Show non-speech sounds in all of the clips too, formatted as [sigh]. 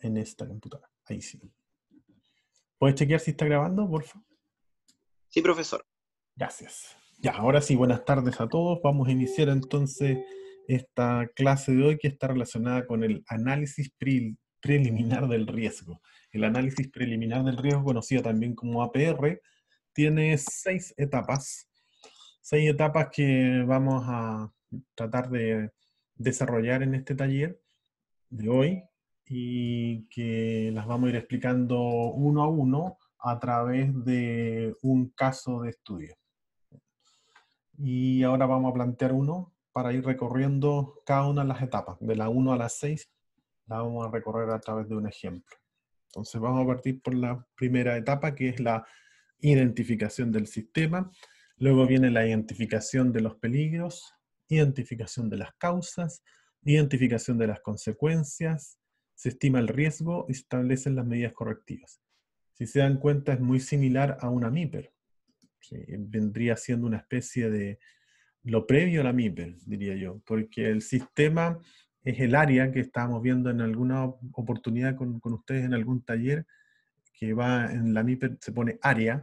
en esta computadora. Ahí sí. ¿Puedes chequear si está grabando, por favor? Sí, profesor. Gracias. Ya, ahora sí, buenas tardes a todos. Vamos a iniciar entonces esta clase de hoy que está relacionada con el análisis preliminar del riesgo. El análisis preliminar del riesgo, conocido también como APR, tiene seis etapas. Seis etapas que vamos a tratar de desarrollar en este taller de hoy, y que las vamos a ir explicando uno a uno a través de un caso de estudio. Y ahora vamos a plantear uno para ir recorriendo cada una de las etapas, de la 1 a la 6, la vamos a recorrer a través de un ejemplo. Entonces vamos a partir por la primera etapa, que es la identificación del sistema, luego viene la identificación de los peligros, identificación de las causas, identificación de las consecuencias, se estima el riesgo y se establecen las medidas correctivas. Si se dan cuenta, es muy similar a una MIPER. que vendría siendo una especie de lo previo a la MIPER, diría yo, porque el sistema es el área que estábamos viendo en alguna oportunidad con, con ustedes en algún taller, que va en la MIPER, se pone área,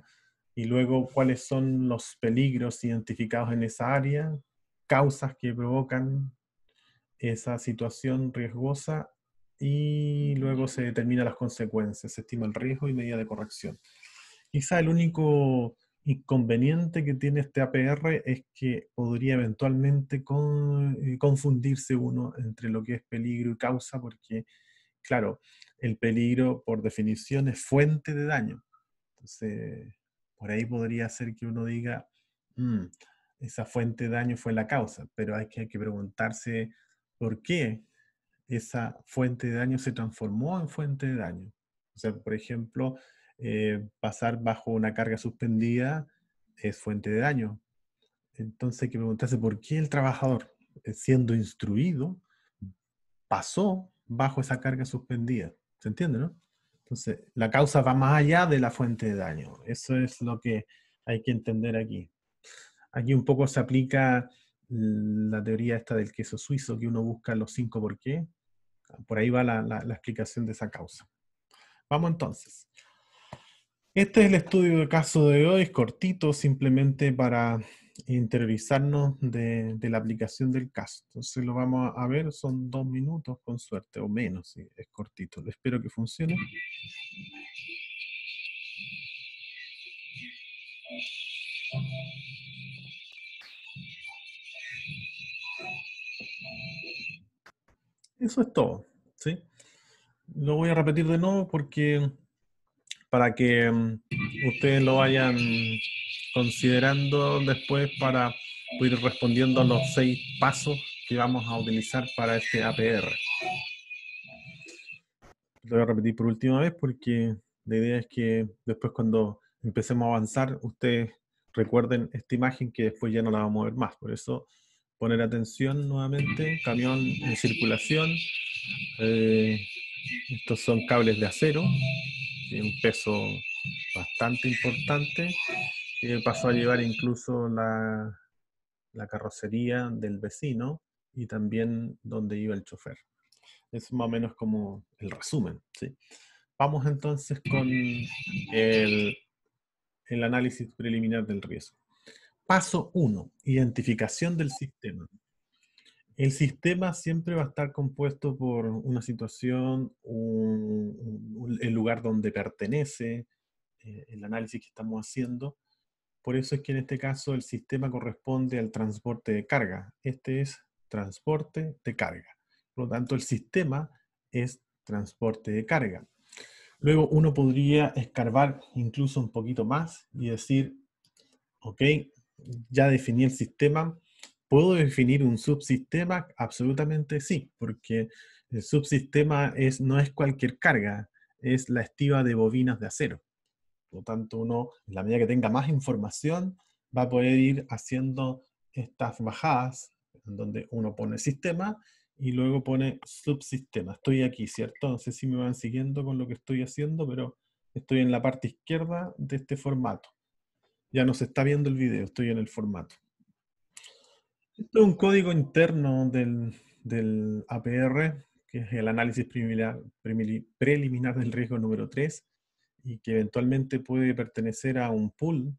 y luego cuáles son los peligros identificados en esa área, causas que provocan esa situación riesgosa y luego se determinan las consecuencias, se estima el riesgo y medida de corrección. Quizá el único inconveniente que tiene este APR es que podría eventualmente eh, confundirse uno entre lo que es peligro y causa, porque, claro, el peligro por definición es fuente de daño. Entonces, por ahí podría ser que uno diga, mm, esa fuente de daño fue la causa, pero hay que preguntarse por qué esa fuente de daño se transformó en fuente de daño. O sea, por ejemplo, eh, pasar bajo una carga suspendida es fuente de daño. Entonces hay que preguntarse por qué el trabajador, eh, siendo instruido, pasó bajo esa carga suspendida. ¿Se entiende, no? Entonces, la causa va más allá de la fuente de daño. Eso es lo que hay que entender aquí. Aquí un poco se aplica la teoría esta del queso suizo, que uno busca los cinco por qué, por ahí va la, explicación de esa causa. Vamos entonces. Este es el estudio de caso de hoy, es cortito, simplemente para interiorizarnos de, la aplicación del caso. Entonces lo vamos a ver, son dos minutos con suerte, o menos, es cortito. Espero que funcione. Eso es todo, ¿sí? Lo voy a repetir de nuevo porque para que mm, ustedes lo vayan considerando después para ir respondiendo a los seis pasos que vamos a utilizar para este APR. Lo voy a repetir por última vez porque la idea es que después cuando empecemos a avanzar, ustedes recuerden esta imagen que después ya no la vamos a ver más. Por eso poner atención nuevamente, camión en circulación, eh, estos son cables de acero, de un peso bastante importante, que pasó a llevar incluso la, carrocería del vecino y también donde iba el chofer. Es más o menos como el resumen. ¿sí? Vamos entonces con el análisis preliminar del riesgo. Paso 1, identificación del sistema. El sistema siempre va a estar compuesto por una situación, el lugar donde pertenece, eh, el análisis que estamos haciendo. Por eso es que en este caso el sistema corresponde al transporte de carga. Este es transporte de carga. Por lo tanto, el sistema es transporte de carga. Luego uno podría escarbar incluso un poquito más y decir, ok, ya definí el sistema, ¿puedo definir un subsistema? Absolutamente sí, porque el subsistema es, no es cualquier carga, es la estiva de bobinas de acero. Por lo tanto, uno, en la medida que tenga más información, va a poder ir haciendo estas bajadas, en donde uno pone sistema y luego pone subsistema. Estoy aquí, ¿cierto? No sé si me van siguiendo con lo que estoy haciendo, pero estoy en la parte izquierda de este formato. Ya no está viendo el video, estoy en el formato. Esto es un código interno del, APR, que es el análisis preliminar del riesgo número 3, y que eventualmente puede pertenecer a un pool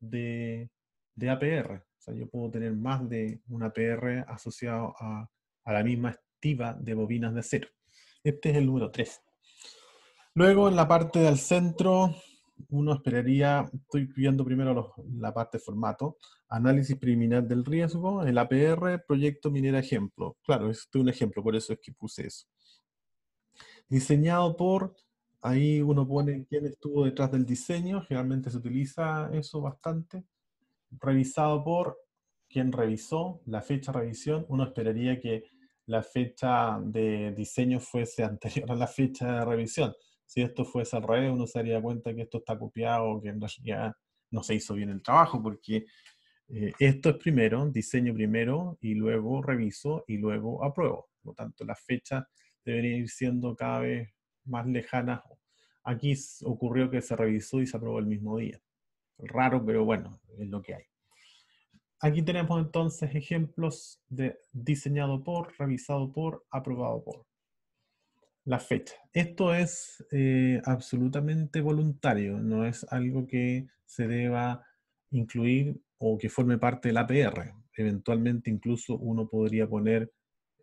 de, de APR. O sea, yo puedo tener más de un APR asociado a, a la misma estiva de bobinas de acero. Este es el número 3. Luego, en la parte del centro, uno esperaría, estoy viendo primero la parte de formato, análisis preliminar del riesgo, el APR, proyecto minera ejemplo. Claro, es un ejemplo, por eso es que puse eso. Diseñado por, ahí uno pone quién estuvo detrás del diseño, generalmente se utiliza eso bastante. Revisado por quién revisó, la fecha de revisión, uno esperaría que la fecha de diseño fuese [laughs] anterior a la fecha de revisión si esto fuese al revés, uno se daría cuenta que esto está copiado, que en realidad no se hizo bien el trabajo, porque eh, esto es primero, diseño primero, y luego reviso y luego apruebo. Por lo tanto, las fechas deberían ir siendo cada vez más lejanas. Aquí ocurrió que se revisó y se aprobó el mismo día. Raro, pero bueno, es lo que hay. Aquí tenemos entonces ejemplos de diseñado por, revisado por, aprobado por la fecha. Esto es eh, absolutamente voluntario, no es algo que se deba incluir o que forme parte del APR. Eventualmente incluso uno podría poner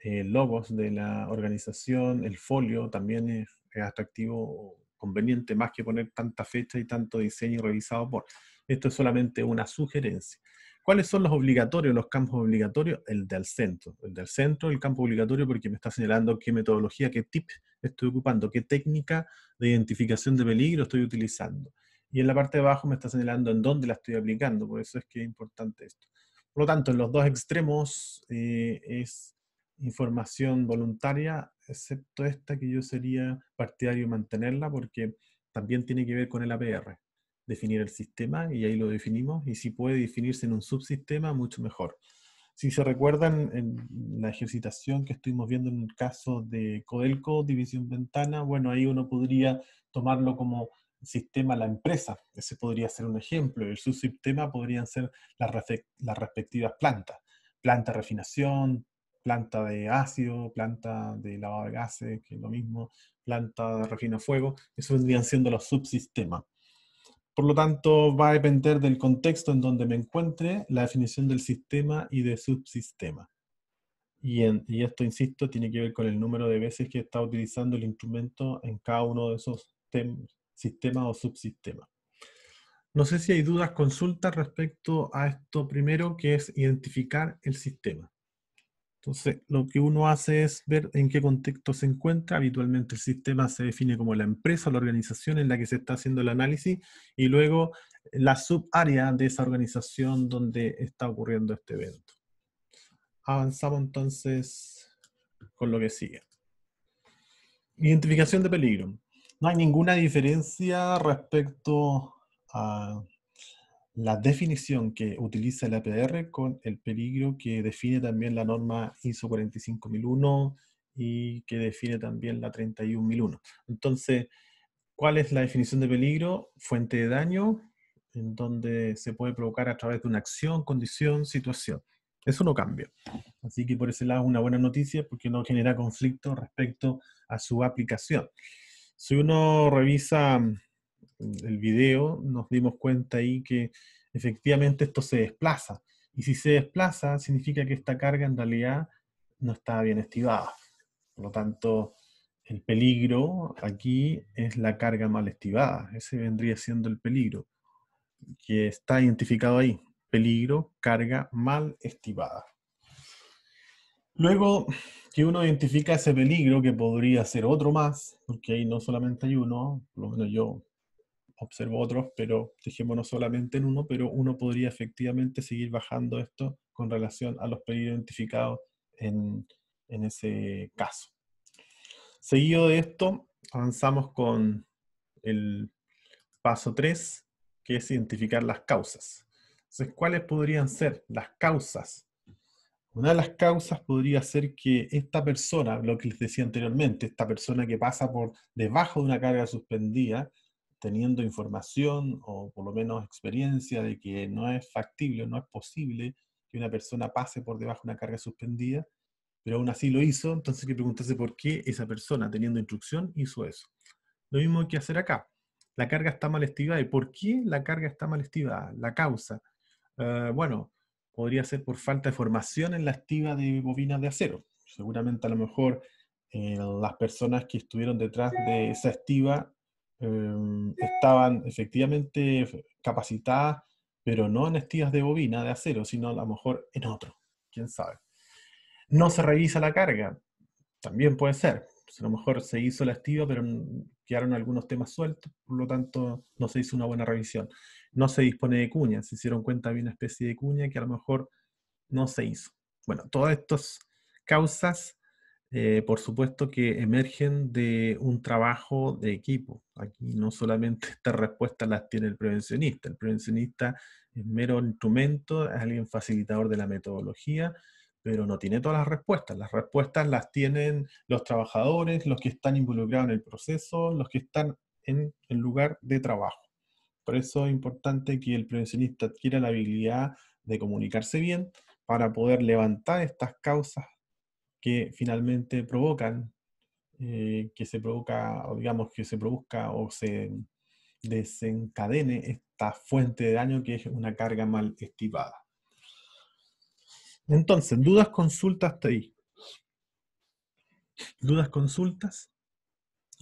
eh, logos de la organización, el folio también es, atractivo atractivo conveniente más que poner tanta fecha y tanto diseño realizado por. Esto es solamente una sugerencia. ¿Cuáles son los obligatorios, los campos obligatorios? El del centro. El del centro, el campo obligatorio, porque me está señalando qué metodología, qué tip estoy ocupando, qué técnica de identificación de peligro estoy utilizando. Y en la parte de abajo me está señalando en dónde la estoy aplicando, por eso es que es importante esto. Por lo tanto, en los dos extremos eh, es información voluntaria, excepto esta que yo sería partidario de mantenerla porque también tiene que ver con el APR definir el sistema y ahí lo definimos. Y si puede definirse en un subsistema, mucho mejor. Si se recuerdan en la ejercitación que estuvimos viendo en el caso de Codelco, División Ventana, bueno, ahí uno podría tomarlo como sistema la empresa. Ese podría ser un ejemplo. El subsistema podrían ser las, respectivas plantas. Planta de refinación, planta de ácido, planta de lavado de gases, que es lo mismo, planta de refino fuego. Eso vendrían siendo los subsistemas. Por lo tanto, va a depender del contexto en donde me encuentre, la definición del sistema y de subsistema. Y, esto, insisto, tiene que ver con el número de veces que está utilizando el instrumento en cada uno de esos sistemas o subsistemas. No sé si hay dudas, consultas respecto a esto primero, que es identificar el sistema. Entonces, lo que uno hace es ver en qué contexto se encuentra. Habitualmente el sistema se define como la empresa o la organización en la que se está haciendo el análisis y luego eh, la subárea de esa organización donde está ocurriendo este evento. Avanzamos entonces con lo que sigue. Identificación de peligro. No hay ninguna diferencia respecto a la definición que utiliza el APR con el peligro que define también la norma ISO 45001 y que define también la 31001. Entonces, ¿cuál es la definición de peligro? Fuente de daño, en donde se puede provocar a través de una acción, condición, situación. Eso no cambia. Así que por ese lado es una buena noticia porque no genera conflicto respecto a su aplicación. Si uno revisa mm, el video, nos dimos cuenta ahí que efectivamente esto se desplaza. Y si se desplaza, significa que esta carga en realidad no está bien estivada. Por lo tanto, el peligro aquí es la carga mal estivada. Ese vendría siendo el peligro que está identificado ahí. Peligro, carga mal estivada. Luego que uno identifica ese peligro, que podría ser otro más, porque ahí no solamente hay uno, por lo menos yo Observo otros, pero dejémonos solamente en uno, pero uno podría efectivamente seguir bajando esto con relación a los pedidos identificados en, en ese caso. Seguido de esto, avanzamos con el paso 3, que es identificar las causas. Entonces, ¿cuáles podrían ser las causas? Una de las causas podría ser que esta persona, lo que les decía anteriormente, esta persona que pasa por debajo de una carga suspendida, teniendo información o por lo menos experiencia de que no es factible, no es posible que una persona pase por debajo de una carga suspendida, pero aún así lo hizo, entonces hay que preguntarse por qué esa persona, teniendo instrucción, hizo eso. Lo mismo hay que hacer acá. La carga está mal estivada. ¿Y por qué la carga está mal estivada? La causa. Eh, bueno, podría ser por falta de formación en la estiva de bobinas de acero. Seguramente a lo mejor eh, las personas que estuvieron detrás de esa estiva Em, estaban efectivamente capacitadas, pero no en estías de bobina, de acero, sino a lo mejor en otro, quién sabe. No se revisa la carga, también puede ser. A lo mejor se hizo la estiva, pero quedaron algunos temas sueltos, por lo tanto no se hizo una buena revisión. No se dispone de cuña, se hicieron cuenta de una especie de cuña que a lo mejor no se hizo. Bueno, todas estas causas eh, por supuesto que emergen de un trabajo de equipo. Aquí no solamente [laughs] estas respuestas las tiene el prevencionista, el prevencionista es mero instrumento, es alguien facilitador de la metodología, pero no tiene todas las respuestas. Las respuestas las tienen los trabajadores, los que están involucrados en el proceso, los que están en el lugar de trabajo. Por eso es importante que el prevencionista adquiera la habilidad de comunicarse bien para poder levantar estas causas que finalmente provocan eh, que se provoca, o digamos, que se produzca o se desencadene esta fuente de daño que es una carga mal estipada. Entonces, dudas, consultas, hasta ¿Dudas, consultas?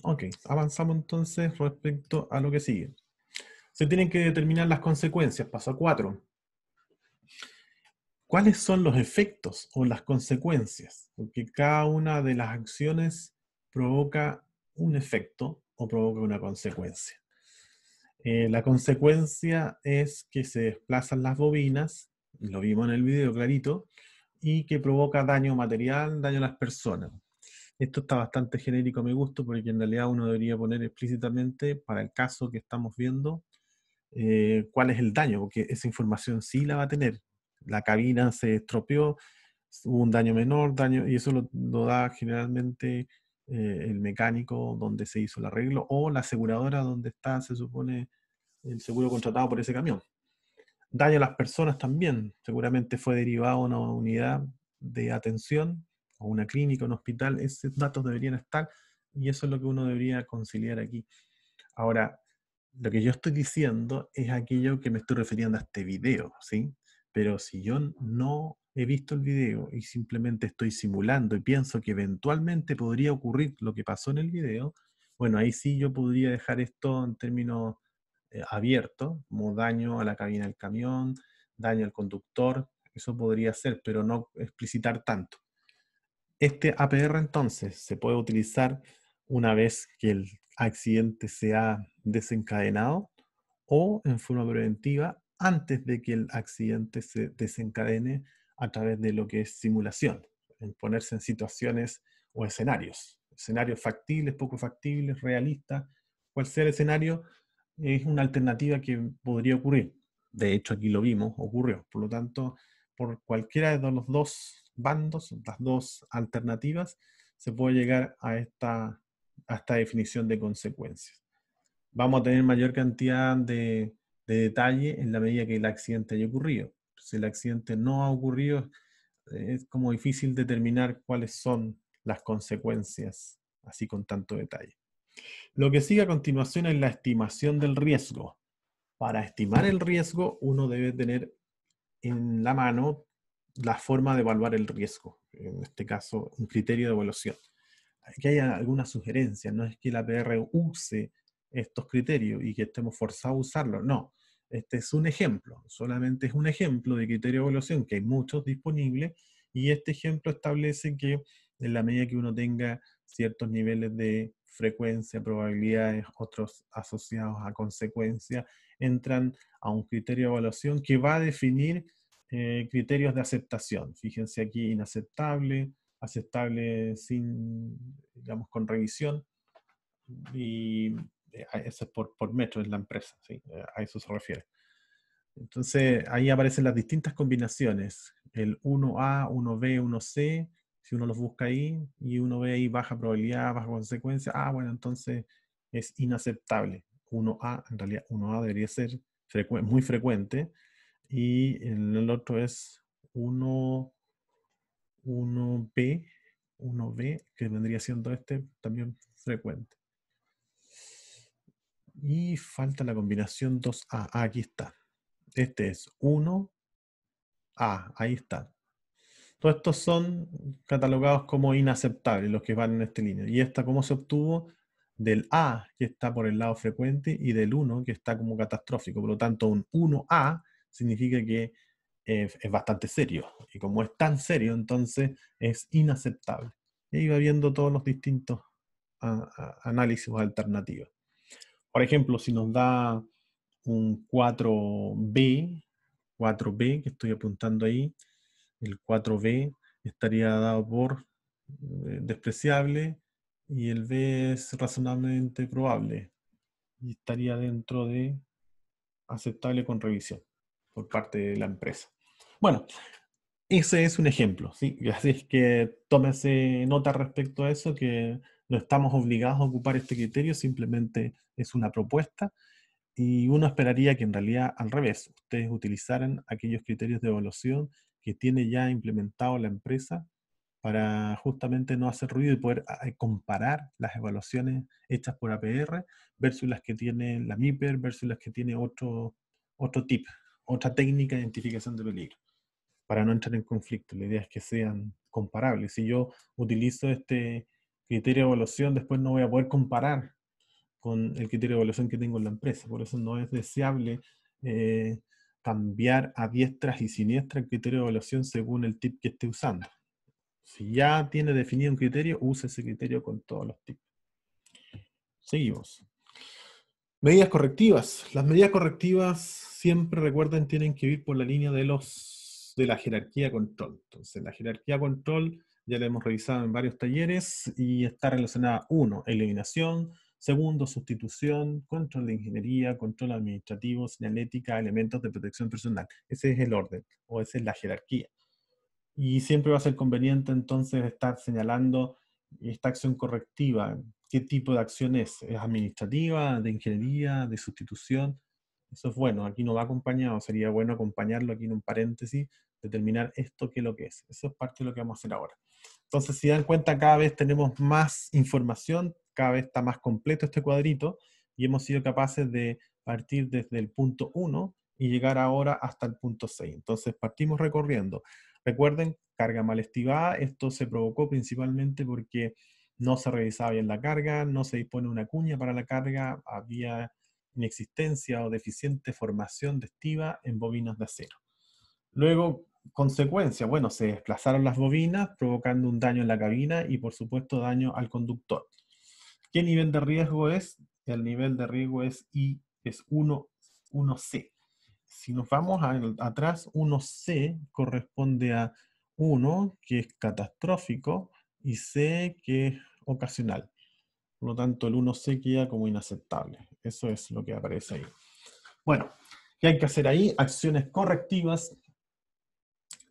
Ok, avanzamos entonces respecto a lo que sigue. Se tienen que determinar las consecuencias, paso 4 cuáles son los efectos o las consecuencias, porque cada una de las acciones provoca un efecto o provoca una consecuencia. Eh, la consecuencia es que se desplazan las bobinas, lo vimos en el video clarito, y que provoca daño material, daño a las personas. Esto está bastante genérico a mi gusto porque en realidad uno debería poner explícitamente para el caso que estamos viendo eh, cuál es el daño, porque esa información sí la va a tener, la cabina se estropeó, hubo un daño menor, daño, y eso lo, da generalmente eh, el mecánico donde se hizo el arreglo o la aseguradora donde está, se supone, el seguro contratado por ese camión. Daño a las personas también, seguramente fue derivado a una unidad de atención o una clínica, un hospital, esos datos deberían estar y eso es lo que uno debería conciliar aquí. Ahora, lo que yo estoy diciendo es aquello que me estoy refiriendo a este video, ¿sí? Pero si yo no he visto el video y simplemente estoy simulando y pienso que eventualmente podría ocurrir lo que pasó en el video, bueno, ahí sí yo podría dejar esto en términos eh, abiertos, como daño a la cabina del camión, daño al conductor, eso podría ser, pero no explicitar tanto. Este APR entonces se puede utilizar una vez que el accidente se ha desencadenado o en forma preventiva antes de que el accidente se desencadene a través de lo que es simulación, en ponerse en situaciones o escenarios, escenarios factibles, poco factibles, realistas, cual sea el escenario, es una alternativa que podría ocurrir. De hecho, aquí lo vimos, ocurrió. Por lo tanto, por cualquiera de los dos bandos, las dos alternativas, se puede llegar a esta, a esta definición de consecuencias. Vamos a tener mayor cantidad de de detalle en la medida que el accidente haya ocurrido. Si el accidente no ha ocurrido, es como difícil determinar cuáles son las consecuencias, así con tanto detalle. Lo que sigue a continuación es la estimación del riesgo. Para estimar el riesgo, uno debe tener en la mano la forma de evaluar el riesgo, en este caso, un criterio de evaluación. Aquí hay alguna sugerencia, no es que la PR use estos criterios y que estemos forzados a usarlos, no. Este es un ejemplo, solamente es un ejemplo de criterio de evaluación, que hay muchos disponibles, y este ejemplo establece que en la medida que uno tenga ciertos niveles de frecuencia, probabilidades, otros asociados a consecuencia, entran a un criterio de evaluación que va a definir eh, criterios de aceptación. Fíjense aquí, inaceptable, aceptable sin, digamos, con revisión, y eso eh, es por, metro, en la empresa, eh, a eso se refiere. Entonces, ahí aparecen las distintas combinaciones, el 1A, 1B, 1C, si uno los busca ahí y uno ve ahí baja probabilidad, baja consecuencia, ah, bueno, entonces es inaceptable. 1A, en realidad 1A debería ser muy frecuente y el otro es 1, 1B, 1B, que vendría siendo este también frecuente. Y falta la combinación 2A. Ah, aquí está. Este es 1A. ahí está. Todos estos son catalogados como inaceptables, los que van en este línea. ¿Y esta cómo se obtuvo? Del A, que está por el lado frecuente, y del 1, que está como catastrófico. Por lo tanto, un 1A significa que eh, es, bastante serio. Y como es tan serio, entonces es inaceptable. Y ahí va viendo todos los distintos ah, ah, análisis alternativos. Por ejemplo, si nos da un 4B, 4B que estoy apuntando ahí, el 4B estaría dado por eh, despreciable y el B es razonablemente probable y estaría dentro de aceptable con revisión por parte de la empresa. Bueno, ese es un ejemplo, ¿sí? [laughs] así es que tómese nota respecto a eso que no estamos obligados a ocupar este criterio, simplemente es una propuesta y uno esperaría que en realidad al revés, ustedes utilizaran aquellos criterios de evaluación que tiene ya implementado la empresa para justamente no hacer ruido y poder eh, comparar las evaluaciones hechas por APR versus las que tiene la MIPER, versus las que tiene otro, otro tip, otra técnica de identificación de peligro, para no entrar en conflicto. La idea es que sean comparables. Si yo utilizo este, criterio de evaluación después no voy a poder comparar con el criterio de evaluación que tengo en la empresa. Por eso no es deseable eh, cambiar a diestras y siniestras el criterio de evaluación según el tip que esté usando. Si ya tiene definido un criterio, use ese criterio con todos los tips. Seguimos. Medidas correctivas. Las medidas correctivas siempre, recuerden, tienen que ir por la línea de, los, de la jerarquía control. Entonces, la jerarquía control ya la hemos revisado en varios talleres y está relacionada, uno, eliminación, segundo, sustitución, control de ingeniería, control administrativo, señalética, elementos de protección personal. Ese es el orden o esa es la jerarquía. Y siempre va a ser conveniente entonces estar señalando esta acción correctiva, qué tipo de acción es, es administrativa, de ingeniería, de sustitución. Eso es bueno, aquí no va acompañado, sería bueno acompañarlo aquí en un paréntesis, determinar esto qué es lo que es. Eso es parte de lo que vamos a hacer ahora. Entonces, si dan cuenta, cada vez tenemos más información, cada vez está más completo este cuadrito y hemos sido capaces de partir desde el punto 1 y llegar ahora hasta el punto 6. Entonces, partimos recorriendo. Recuerden, carga mal estivada, esto se provocó principalmente porque no se revisaba bien la carga, no se dispone una cuña para la carga, había inexistencia o deficiente formación de estiva en bobinas de acero. Luego, consecuencia, bueno, se desplazaron las bobinas, provocando un daño en la cabina y por supuesto daño al conductor. ¿Qué nivel de riesgo es? El nivel de riesgo es I, es 1, c Si nos vamos atrás, 1C corresponde a 1, que es catastrófico, y C, que es ocasional. Por lo tanto, el 1C queda como inaceptable. Eso es lo que aparece ahí. Bueno, ¿qué hay que hacer ahí? Acciones correctivas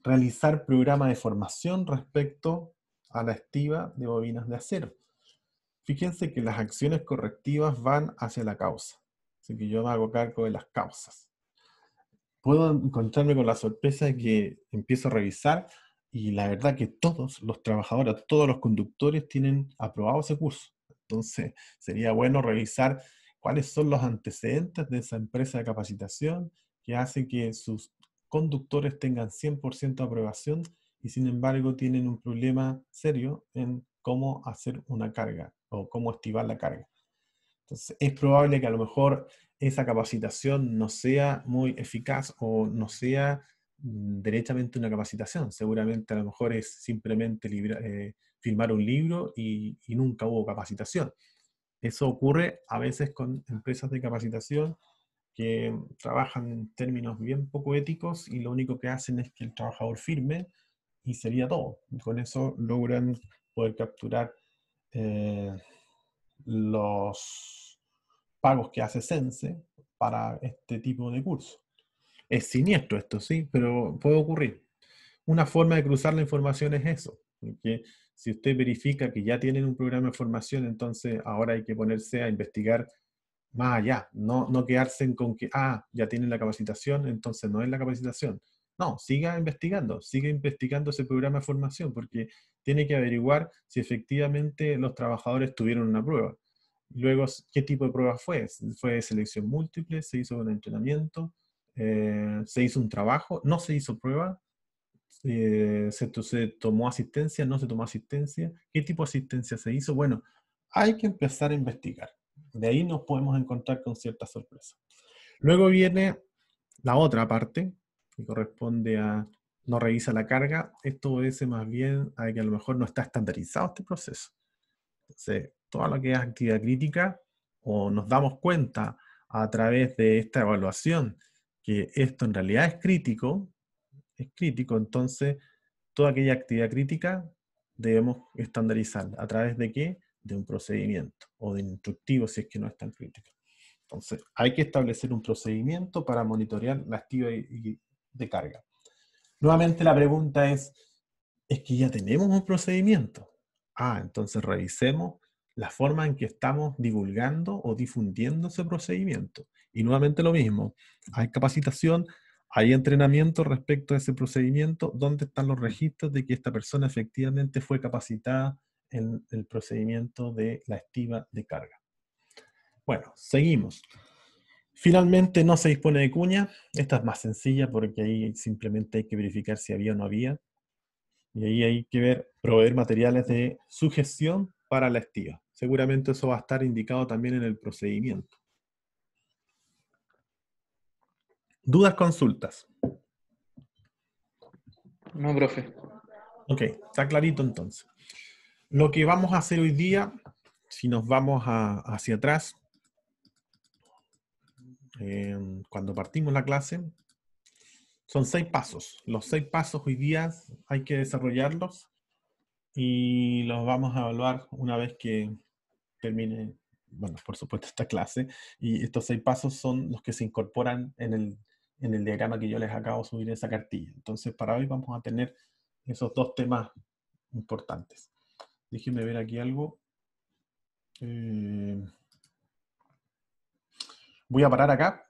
realizar programa de formación respecto a la estiva de bobinas de acero. Fíjense que las acciones correctivas van hacia la causa. Así que yo me hago cargo de las causas. Puedo encontrarme con la sorpresa de que empiezo a revisar y la verdad que todos los trabajadores, todos los conductores tienen aprobado ese curso. Entonces sería bueno revisar cuáles son los antecedentes de esa empresa de capacitación que hace que sus conductores tengan 100% aprobación y sin embargo tienen un problema serio en cómo hacer una carga o cómo estivar la carga. Entonces, es probable que a lo mejor esa capacitación no sea muy eficaz o no sea mm, derechamente una capacitación. Seguramente a lo mejor es simplemente eh, filmar firmar un libro y, y nunca hubo capacitación. Eso ocurre a veces con empresas de capacitación que trabajan en términos bien poco éticos y lo único que hacen es que el trabajador firme y sería todo. Con eso logran poder capturar eh, los pagos que hace Sense para este tipo de curso. Es siniestro esto, sí, pero puede ocurrir. Una forma de cruzar la información es eso, que si usted verifica que ya tienen un programa de formación, entonces ahora hay que ponerse a investigar más allá, no, quedarse con que, ah, ya tienen la capacitación, entonces no es la capacitación. No, siga investigando, siga investigando ese programa de formación, porque tiene que averiguar si efectivamente los trabajadores tuvieron una prueba. Luego, ¿qué tipo de prueba fue? ¿Fue selección múltiple? ¿Se hizo un entrenamiento? Eh, ¿Se hizo un trabajo? ¿No se hizo prueba? Eh, se tomó asistencia? ¿Qué tipo de asistencia se hizo? Bueno, hay que empezar a investigar. De ahí nos podemos encontrar con cierta sorpresa Luego viene la otra parte, que corresponde a no revisa la carga. Esto obedece más bien a que a lo mejor no está estandarizado este proceso. Entonces, toda lo que es actividad crítica, o nos damos cuenta a través de esta evaluación que esto en realidad es crítico, es crítico, entonces toda aquella actividad crítica debemos estandarizarla. ¿A través de qué? de un procedimiento o de instructivo si es que no es tan crítico. Entonces, hay que establecer un procedimiento para monitorear la activa de carga. Nuevamente la pregunta es, es que ya tenemos un procedimiento. Ah, entonces revisemos la forma en que estamos divulgando o difundiendo ese procedimiento. Y nuevamente lo mismo, hay capacitación, hay entrenamiento respecto a ese procedimiento, dónde están los registros de que esta persona efectivamente fue capacitada en el procedimiento de la estiva de carga. Bueno, seguimos. Finalmente no se dispone de cuña. Esta es más sencilla porque ahí simplemente hay que verificar si había o no había. Y ahí hay que ver, proveer materiales de sujeción para la estiva. Seguramente eso va a estar indicado también en el procedimiento. Dudas, consultas. No, profe. Ok, está clarito entonces. Lo que vamos a hacer hoy día, si nos vamos hacia atrás, em, cuando partimos la clase, son seis pasos. Los seis pasos hoy día hay que desarrollarlos y los vamos a evaluar una vez que termine, bueno, por supuesto, esta clase. Y estos seis pasos son los que se incorporan en el, en el diagrama que yo les acabo de subir en esa cartilla. Entonces, para hoy vamos a tener esos dos temas importantes. Déjenme ver aquí algo. Eh, voy a parar acá